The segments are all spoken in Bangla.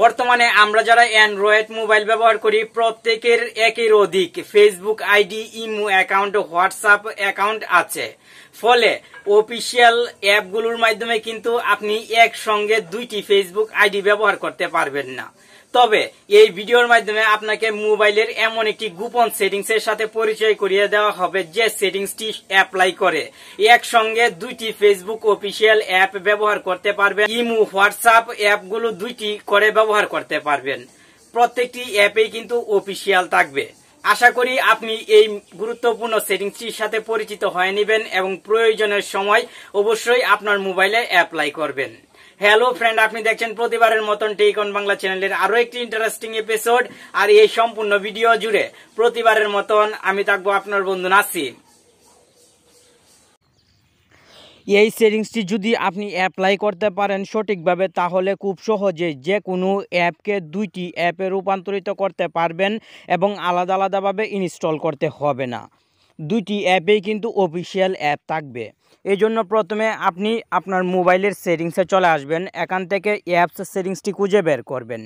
বর্তমানে আমরা যারা অ্যান্ড্রয়েড মোবাইল ব্যবহার করি প্রত্যেকের একের অধিক Facebook ID imo account WhatsApp account আছে ফলে অফিসিয়াল অ্যাপগুলোর মাধ্যমে কিন্তু আপনি একসঙ্গে দুইটি ফেসবুক আইডি ব্যবহার করতে পারবেন না তবে এই ভিডিওর মাধ্যমে আপনাকে মোবাইলের এমন একটি গোপন সেটিংস এর সাথে পরিচয় করিয়ে দেওয়া হবে যে সেটিংসটি অ্যাপ্লাই করে একসঙ্গে দুইটি ফেসবুক অফিসিয়াল অ্যাপ ব্যবহার করতে পারবেন ইমু হোয়াটসঅ্যাপ অ্যাপগুলো দুইটি করে ব্যবহার করতে পারবেন প্রত্যেকটি অ্যাপেই কিন্তু অফিসিয়াল থাকবে আশা করি আপনি এই গুরুত্বপূর্ণ সেটিংসটির সাথে পরিচিত হয়ে নেবেন এবং প্রয়োজনের সময় অবশ্যই আপনার মোবাইলে অ্যাপ্লাই করবেন হ্যালো ফ্রেন্ড আপনি দেখছেন প্রতিবারের মতন টেকন বাংলা চ্যানেলের আরো একটি ইন্টারেস্টিং এপিসোড আর এই সম্পূর্ণ ভিডিও জুড়ে প্রতিবারের মতন আমি থাকবো আপনার বন্ধু নাসি এই সেটিংসটি যদি আপনি অ্যাপ্লাই করতে পারেন সঠিকভাবে তাহলে খুব সহজে যে কোনো অ্যাপকে দুইটি অ্যাপে রূপান্তরিত করতে পারবেন এবং আলাদা আলাদাভাবে ইনস্টল করতে হবে না দুইটি অ্যাপেই কিন্তু অফিসিয়াল অ্যাপ থাকবে এই জন্য প্রথমে আপনি আপনার মোবাইলের সেটিংসে চলে আসবেন এখান থেকে অ্যাপস সেটিংসটি খুঁজে বের করবেন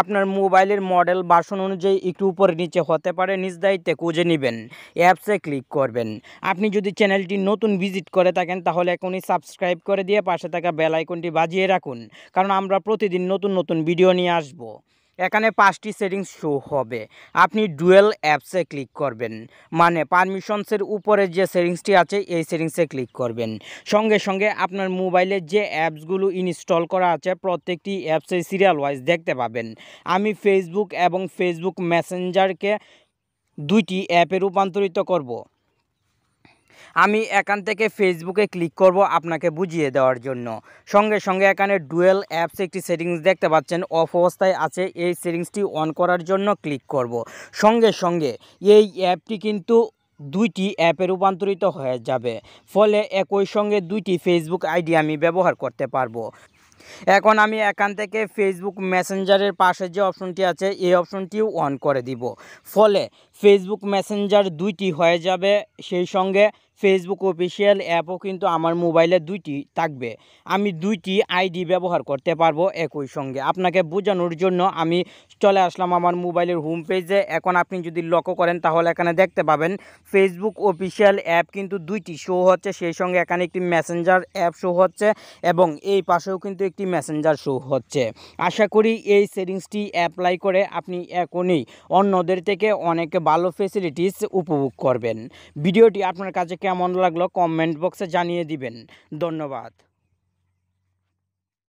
আপনার মোবাইলের মডেল বাসন অনুযায়ী একটু উপরে নিচে হতে পারে নিজ দায়িত্বে খুঁজে নেবেন অ্যাপসে ক্লিক করবেন আপনি যদি চ্যানেলটি নতুন ভিজিট করে থাকেন তাহলে এখনই সাবস্ক্রাইব করে দিয়ে পাশে থাকা বেলাইকনটি বাজিয়ে রাখুন কারণ আমরা প্রতিদিন নতুন নতুন ভিডিও নিয়ে আসবো এখানে পাঁচটি সেটিংস শো হবে আপনি ডুয়েল অ্যাপসে ক্লিক করবেন মানে পারমিশনসের উপরে যে সেটিংসটি আছে এই সেটিংসে ক্লিক করবেন সঙ্গে সঙ্গে আপনার মোবাইলে যে অ্যাপসগুলো ইনস্টল করা আছে প্রত্যেকটি অ্যাপসে সিরিয়াল ওয়াইজ দেখতে পাবেন আমি ফেসবুক এবং ফেসবুক মেসেঞ্জারকে দুইটি অ্যাপে রূপান্তরিত করব আমি এখান থেকে ফেসবুকে ক্লিক করব আপনাকে বুঝিয়ে দেওয়ার জন্য সঙ্গে সঙ্গে এখানে ডুয়েল অ্যাপস একটি সেটিংস দেখতে পাচ্ছেন অফ অবস্থায় আছে এই সেটিংসটি অন করার জন্য ক্লিক করব সঙ্গে সঙ্গে এই অ্যাপটি কিন্তু দুইটি অ্যাপে রূপান্তরিত হয়ে যাবে ফলে একই সঙ্গে দুইটি ফেসবুক আইডি আমি ব্যবহার করতে পারবো এখন আমি এখান থেকে ফেসবুক মেসেঞ্জারের পাশে যে অপশনটি আছে এই অপশনটিও অন করে দিব ফলে ফেসবুক মেসেঞ্জার দুইটি হয়ে যাবে সেই সঙ্গে ফেসবুক অফিসিয়াল অ্যাপও কিন্তু আমার মোবাইলে দুইটি থাকবে আমি দুইটি আইডি ব্যবহার করতে পারবো একই সঙ্গে আপনাকে বোঝানোর জন্য আমি চলে আসলাম আমার মোবাইলের হোম পেজে এখন আপনি যদি লক্ষ্য করেন তাহলে এখানে দেখতে পাবেন ফেসবুক অফিসিয়াল অ্যাপ কিন্তু দুইটি শো হচ্ছে সেই সঙ্গে এখানে একটি মেসেঞ্জার অ্যাপ শো হচ্ছে এবং এই পাশেও কিন্তু একটি মেসেঞ্জার শো হচ্ছে আশা করি এই সেটিংসটি অ্যাপ্লাই করে আপনি এখনই অন্যদের থেকে অনেক ভালো ফেসিলিটিস উপভোগ করবেন ভিডিওটি আপনার কাছে কেমন কেমন লাগলো কমেন্ট বক্সে জানিয়ে দিবেন ধন্যবাদ